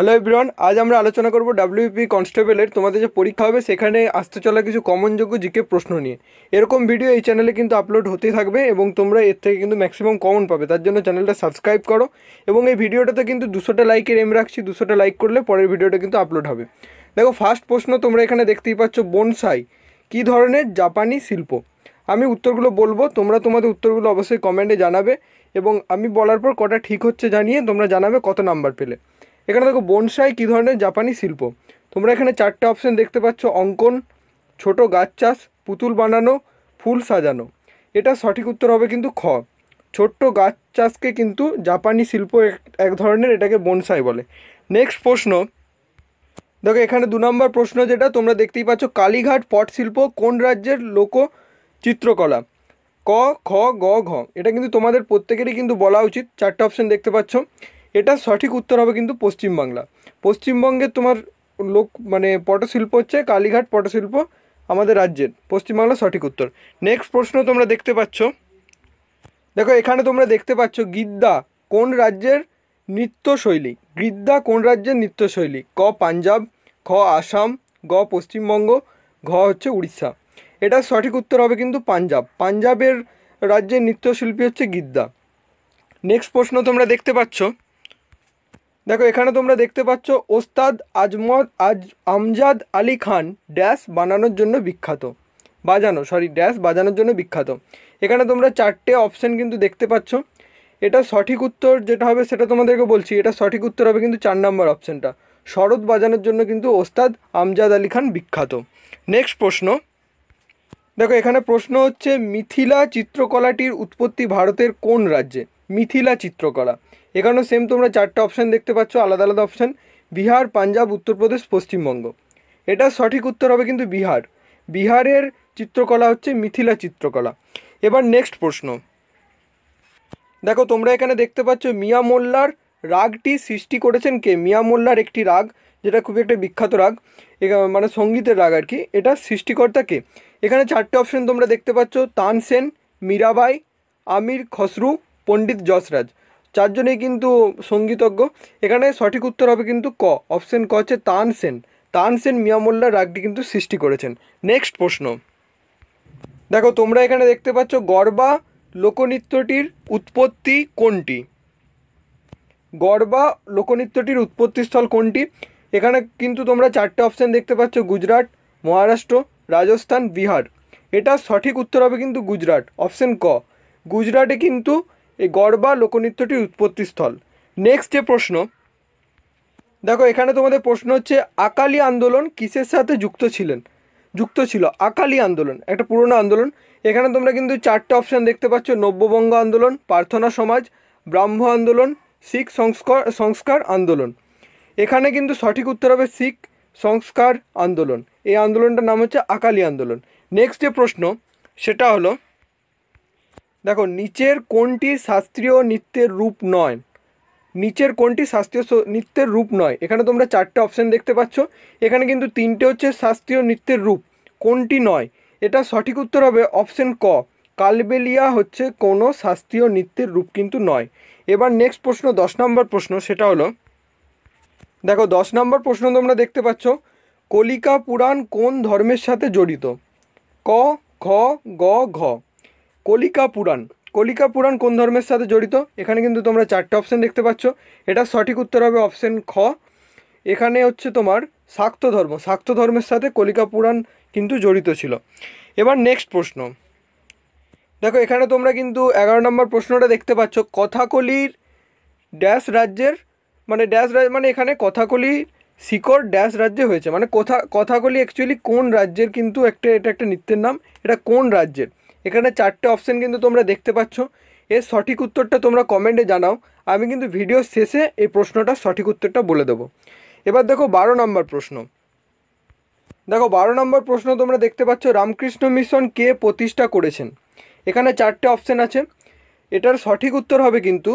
hello everyone আজ আমরা আলোচনা করব ডাব্লিউপি কনস্টেবলের তোমাদের যে পরীক্ষা হবে সেখানে আসতে চলা কিছু কমনযোগ্য জিকে প্রশ্ন নিয়ে এরকম ভিডিও এই চ্যানেলে কিন্তু আপলোড হতেই থাকবে এবং তোমরা এর থেকে কিন্তু ম্যাক্সিমাম কমন পাবে তার জন্য চ্যানেলটা সাবস্ক্রাইব করো এবং এই ভিডিওটাতে কিন্তু দুশোটা লাইকের এম রাখছি দুশোটা লাইক করলে পরের ভিডিওটা কিন্তু আপলোড হবে দেখো ফার্স্ট প্রশ্ন তোমরা এখানে দেখতেই পাচ্ছ বনসাই কী ধরনের জাপানি শিল্প আমি উত্তরগুলো বলবো তোমরা তোমাদের উত্তরগুলো অবশ্যই কমেন্টে জানাবে এবং আমি বলার পর কটা ঠিক হচ্ছে জানিয়ে তোমরা জানাবে কত নাম্বার পেলে এখানে দেখো বনসাই কী ধরনের জাপানি শিল্প তোমরা এখানে চারটে অপশন দেখতে পাচ্ছ অঙ্কন ছোট গাছ চাষ পুতুল বানানো ফুল সাজানো এটা সঠিক উত্তর হবে কিন্তু খ ছোট্ট গাছ চাষকে কিন্তু জাপানি শিল্প এক ধরনের এটাকে বনসাই বলে নেক্সট প্রশ্ন দেখো এখানে দু নম্বর প্রশ্ন যেটা তোমরা দেখতেই পাচ্ছ কালীঘাট পট শিল্প কোন রাজ্যের লোক চিত্রকলা ক খ গ ঘ এটা কিন্তু তোমাদের প্রত্যেকেরই কিন্তু বলা উচিত চারটে অপশন দেখতে পাচ্ছ এটা সঠিক উত্তর হবে কিন্তু পশ্চিমবাংলা পশ্চিমবঙ্গে তোমার লোক মানে পটশিল্প হচ্ছে কালীঘাট পটশিল্প আমাদের রাজ্যের পশ্চিমবাংলা সঠিক উত্তর নেক্সট প্রশ্ন তোমরা দেখতে পাচ্ছ দেখো এখানে তোমরা দেখতে পাচ্ছ গিদ্দা কোন রাজ্যের নৃত্যশৈলী গিদ্দা কোন রাজ্যের নৃত্যশৈলী ক পাঞ্জাব খ আসাম গ পশ্চিমবঙ্গ ঘ হচ্ছে উড়িষ্যা এটা সঠিক উত্তর হবে কিন্তু পাঞ্জাব পাঞ্জাবের রাজ্যের নৃত্যশিল্পী হচ্ছে গিদ্দা নেক্সট প্রশ্ন তোমরা দেখতে পাচ্ছ দেখো এখানে তোমরা দেখতে পাচ্ছ ওস্তাদ আজমদ আজ আমজাদ আলী খান ড্যাশ বানানোর জন্য বিখ্যাত বাজানো সরি ড্যাশ বাজানোর জন্য বিখ্যাত এখানে তোমরা চারটে অপশান কিন্তু দেখতে পাচ্ছ এটা সঠিক উত্তর যেটা হবে সেটা তোমাদেরকে বলছি এটা সঠিক উত্তর হবে কিন্তু চার নম্বর অপশানটা শরৎ বাজানোর জন্য কিন্তু ওস্তাদ আমজাদ আলী খান বিখ্যাত নেক্সট প্রশ্ন দেখো এখানে প্রশ্ন হচ্ছে মিথিলা চিত্রকলাটির উৎপত্তি ভারতের কোন রাজ্যে মিথিলা চিত্রকলা এখানেও সেম তোমরা চারটা অপশান দেখতে পাচ্ছ আলাদা আলাদা অপশান বিহার পাঞ্জাব উত্তরপ্রদেশ পশ্চিমবঙ্গ এটা সঠিক উত্তর হবে কিন্তু বিহার বিহারের চিত্রকলা হচ্ছে মিথিলা চিত্রকলা এবার নেক্সট প্রশ্ন দেখো তোমরা এখানে দেখতে পাচ্ছ মিয়া মোল্লার রাগটি সৃষ্টি করেছেন কে মিয়া মোল্লার একটি রাগ যেটা খুবই একটা বিখ্যাত রাগ মানে সঙ্গীতের রাগ আর কি এটা সৃষ্টিকর্তা কে এখানে চারটে অপশন তোমরা দেখতে পাচ্ছ তানসেন মীরাবাই আমির খসরু পণ্ডিত যশরাজ চারজনেই কিন্তু সঙ্গীতজ্ঞ এখানে সঠিক উত্তর হবে কিন্তু ক অপশন ক হচ্ছে তানসেন তানসেন মিয়ামোল্লার রাগটি কিন্তু সৃষ্টি করেছেন নেক্সট প্রশ্ন দেখো তোমরা এখানে দেখতে পাচ্ছ গরবা লোকনৃত্যটির উৎপত্তি কোনটি গরবা লোকনৃত্যটির উৎপত্তিস্থল কোনটি এখানে কিন্তু তোমরা চারটে অপশান দেখতে পাচ্ছ গুজরাট মহারাষ্ট্র রাজস্থান বিহার এটা সঠিক উত্তর হবে কিন্তু গুজরাট অপশান ক গুজরাটে কিন্তু এই গড়বা লোকনৃত্যটির উৎপত্তিস্থল নেক্সট যে প্রশ্ন দেখো এখানে তোমাদের প্রশ্ন হচ্ছে আকালি আন্দোলন কিসের সাথে যুক্ত ছিলেন যুক্ত ছিল আকালি আন্দোলন একটা পুরনো আন্দোলন এখানে তোমরা কিন্তু চারটে অপশান দেখতে পাচ্ছ নব্যবঙ্গ আন্দোলন প্রার্থনা সমাজ ব্রাহ্ম আন্দোলন শিখ সংস্কার সংস্কার আন্দোলন এখানে কিন্তু সঠিক উত্তর হবে শিখ সংস্কার আন্দোলন এই আন্দোলনটার নাম হচ্ছে আকালি আন্দোলন নেক্সট যে প্রশ্ন সেটা হলো দেখো নিচের কোনটি শাস্ত্রীয় নৃত্যের রূপ নয় নিচের কোনটি শাস্ত্রীয় নৃত্যের রূপ নয় এখানে তোমরা চারটে অপশান দেখতে পাচ্ছ এখানে কিন্তু তিনটে হচ্ছে শাস্ত্রীয় নৃত্যের রূপ কোনটি নয় এটা সঠিক উত্তর হবে অপশান ক কালবেলিয়া হচ্ছে কোনো শাস্ত্রীয় নৃত্যের রূপ কিন্তু নয় এবার নেক্সট প্রশ্ন দশ নম্বর প্রশ্ন সেটা হলো দেখো দশ নম্বর প্রশ্ন তোমরা দেখতে পাচ্ছ কলিকা পুরাণ কোন ধর্মের সাথে জড়িত ক খ গ ঘ কলিকা পুরাণ কলিকা পুরাণ কোন ধর্মের সাথে জড়িত এখানে কিন্তু তোমরা চারটে অপশান দেখতে পাচ্ছ এটা সঠিক উত্তর হবে অপশান খ এখানে হচ্ছে তোমার শাক্ত ধর্ম শাক্ত ধর্মের সাথে কলিকা পুরাণ কিন্তু জড়িত ছিল এবার নেক্সট প্রশ্ন দেখো এখানে তোমরা কিন্তু এগারো নম্বর প্রশ্নটা দেখতে পাচ্ছ কথাকলির ড্যাশ রাজ্যের মানে ড্যাশ রাজ্য মানে এখানে কথাকলি শিকড় ড্যাশ রাজ্যে হয়েছে মানে কথা কথাকলি অ্যাকচুয়ালি কোন রাজ্যের কিন্তু একটা এটা একটা নৃত্যের নাম এটা কোন রাজ্যের এখানে চারটে অপশান কিন্তু তোমরা দেখতে পাচ্ছ এর সঠিক উত্তরটা তোমরা কমেন্টে জানাও আমি কিন্তু ভিডিও শেষে এই প্রশ্নটা সঠিক উত্তরটা বলে দেবো এবার দেখো বারো নম্বর প্রশ্ন দেখো বারো নম্বর প্রশ্ন তোমরা দেখতে পাচ্ছ রামকৃষ্ণ মিশন কে প্রতিষ্ঠা করেছেন এখানে চারটে অপশান আছে এটার সঠিক উত্তর হবে কিন্তু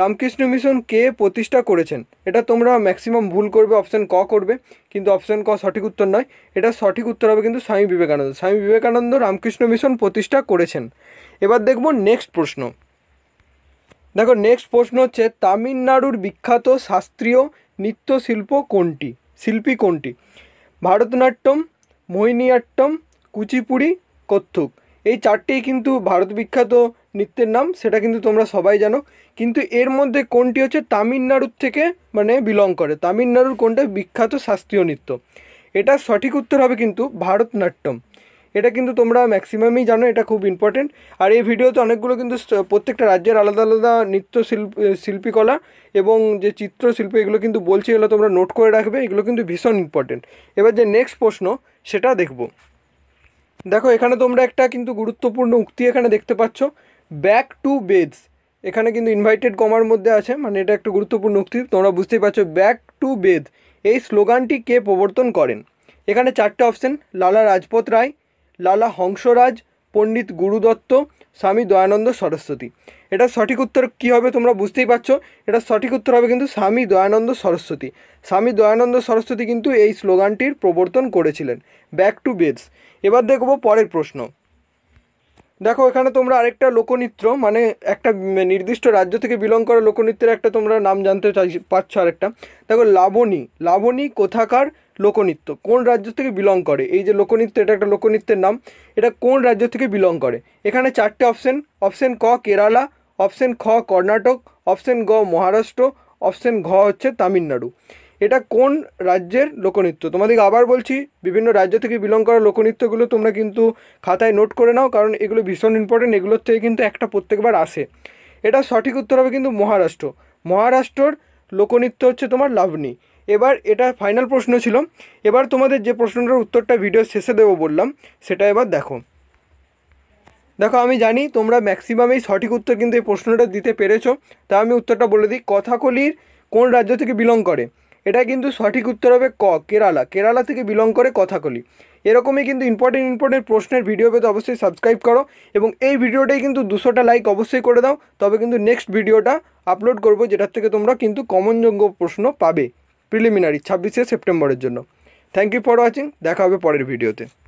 রামকৃষ্ণ মিশন কে প্রতিষ্ঠা করেছেন এটা তোমরা ম্যাক্সিমাম ভুল করবে অপশান ক করবে কিন্তু অপশান ক সঠিক উত্তর নয় এটা সঠিক উত্তর হবে কিন্তু স্বামী বিবেকানন্দ স্বামী বিবেকানন্দ রামকৃষ্ণ মিশন প্রতিষ্ঠা করেছেন এবার দেখব নেক্সট প্রশ্ন দেখো নেক্সট প্রশ্ন হচ্ছে তামিলনাড়ুর বিখ্যাত শাস্ত্রীয় নৃত্যশিল্প কোনটি শিল্পী কোনটি ভারতনাট্যম মোহিনীয়াট্যম কুচিপুড়ি কত্থক এই চারটেই কিন্তু ভারত বিখ্যাত নৃত্যের নাম সেটা কিন্তু তোমরা সবাই জানো কিন্তু এর মধ্যে কোনটি হচ্ছে তামিলনাড়ুর থেকে মানে বিলং করে তামিলনাড়ুর কোনটা বিখ্যাত শাস্ত্রীয় নৃত্য এটা সঠিক উত্তর হবে কিন্তু ভারতনাট্যম এটা কিন্তু তোমরা ম্যাক্সিমামই জানো এটা খুব ইম্পর্টেন্ট আর এই ভিডিওতে অনেকগুলো কিন্তু প্রত্যেকটা রাজ্যের আলাদা আলাদা নৃত্য শিল্প শিল্পীকলা এবং যে চিত্রশিল্প এগুলো কিন্তু বলছি এগুলো তোমরা নোট করে রাখবে এগুলো কিন্তু ভীষণ ইম্পর্টেন্ট এবার যে নেক্সট প্রশ্ন সেটা দেখব দেখো এখানে তোমরা একটা কিন্তু গুরুত্বপূর্ণ উক্তি এখানে দেখতে পাচ্ছ ব্যাক টু বেদস এখানে কিন্তু ইনভাইটেড কমার মধ্যে আছে মানে এটা একটা গুরুত্বপূর্ণ উক্তি তোমরা বুঝতেই পারছো ব্যাক টু বেদ এই স্লোগানটি কে প্রবর্তন করেন এখানে চারটে অপশন লালা রাজপথ রায় লালা হংসরাজ পণ্ডিত গুরুদত্ত স্বামী দয়ানন্দ সরস্বতী এটা সঠিক উত্তর কি হবে তোমরা বুঝতেই পারছো এটা সঠিক উত্তর হবে কিন্তু স্বামী দয়ানন্দ সরস্বতী স্বামী দয়ানন্দ সরস্বতী কিন্তু এই স্লোগানটির প্রবর্তন করেছিলেন ব্যাক টু বেদস এবার দেখব পরের প্রশ্ন দেখো এখানে তোমরা আরেকটা লোকনৃত্য মানে একটা নির্দিষ্ট রাজ্য থেকে বিলং করা লোকনৃত্যের একটা তোমরা নাম জানতে চাই পাচ্ছ আরেকটা দেখো লাবণী লাবণী কোথাকার লোকনৃত্য কোন রাজ্য থেকে বিলং করে এই যে লোকনৃত্য এটা একটা লোকনৃত্যের নাম এটা কোন রাজ্য থেকে বিলং করে এখানে চারটে অপশন অপশন ক কেরালা অপশন খ কর্ণাটক অপশন গ মহারাষ্ট্র অপশন ঘ হচ্ছে তামিলনাড়ু এটা কোন রাজ্যের লোকনৃত্য তোমাদেরকে আবার বলছি বিভিন্ন রাজ্য থেকে বিলং করা লোকনৃত্যগুলো তোমরা কিন্তু খাতায় নোট করে নাও কারণ এগুলো ভীষণ ইম্পর্টেন্ট এগুলোর থেকে কিন্তু একটা প্রত্যেকবার আসে এটা সঠিক উত্তর হবে কিন্তু মহারাষ্ট্র মহারাষ্ট্রর লোকনৃত্য হচ্ছে তোমার লাভনি এবার এটা ফাইনাল প্রশ্ন ছিল এবার তোমাদের যে প্রশ্নটার উত্তরটা ভিডিও শেষে দেবো বললাম সেটা এবার দেখো দেখো আমি জানি তোমরা ম্যাক্সিমামেই সঠিক উত্তর কিন্তু এই প্রশ্নটা দিতে পেরেছো তা আমি উত্তরটা বলে দিই কথাকলির কোন রাজ্য থেকে বিলং করে এটা কিন্তু সঠিক উত্তর হবে ক কেরালা কেরালা থেকে বিলং করে কথাকলি এরকমই কিন্তু ইম্পর্টেন্ট ইম্পর্টেন্ট প্রশ্নের ভিডিও পেতে অবশ্যই সাবস্ক্রাইব করো এবং এই ভিডিওটাই কিন্তু দুশোটা লাইক অবশ্যই করে দাও তবে কিন্তু নেক্সট ভিডিওটা আপলোড করব যেটার থেকে তোমরা কিন্তু কমনযোগ্য প্রশ্ন পাবে প্রিলিমিনারি ছাব্বিশে সেপ্টেম্বরের জন্য থ্যাংক ইউ ফর ওয়াচিং দেখা হবে পরের ভিডিওতে